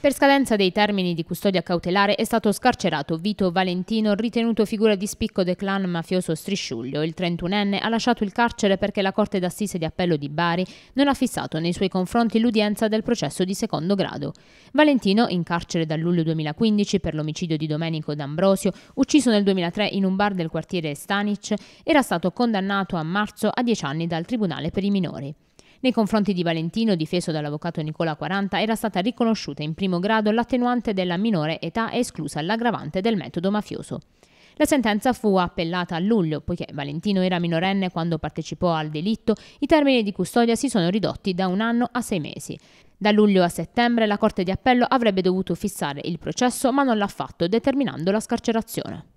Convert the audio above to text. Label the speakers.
Speaker 1: Per scadenza dei termini di custodia cautelare è stato scarcerato Vito Valentino, ritenuto figura di spicco del clan mafioso Strisciuglio. Il 31enne ha lasciato il carcere perché la Corte d'Assise di Appello di Bari non ha fissato nei suoi confronti l'udienza del processo di secondo grado. Valentino, in carcere dal luglio 2015 per l'omicidio di Domenico D'Ambrosio, ucciso nel 2003 in un bar del quartiere Stanic, era stato condannato a marzo a 10 anni dal Tribunale per i minori. Nei confronti di Valentino, difeso dall'avvocato Nicola 40, era stata riconosciuta in primo grado l'attenuante della minore età e esclusa l'aggravante del metodo mafioso. La sentenza fu appellata a luglio, poiché Valentino era minorenne quando partecipò al delitto, i termini di custodia si sono ridotti da un anno a sei mesi. Da luglio a settembre la Corte di Appello avrebbe dovuto fissare il processo ma non l'ha fatto, determinando la scarcerazione.